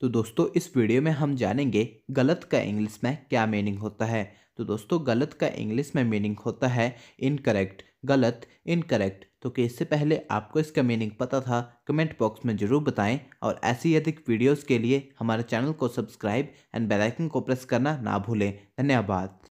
तो दोस्तों इस वीडियो में हम जानेंगे गलत का इंग्लिश में क्या मीनिंग होता है तो दोस्तों गलत का इंग्लिश में मीनिंग होता है इनकरेक्ट गलत इनकरेक्ट तो कि इससे पहले आपको इसका मीनिंग पता था कमेंट बॉक्स में ज़रूर बताएं और ऐसी अधिक वीडियोस के लिए हमारे चैनल को सब्सक्राइब एंड बेलाइकन को प्रेस करना ना भूलें धन्यवाद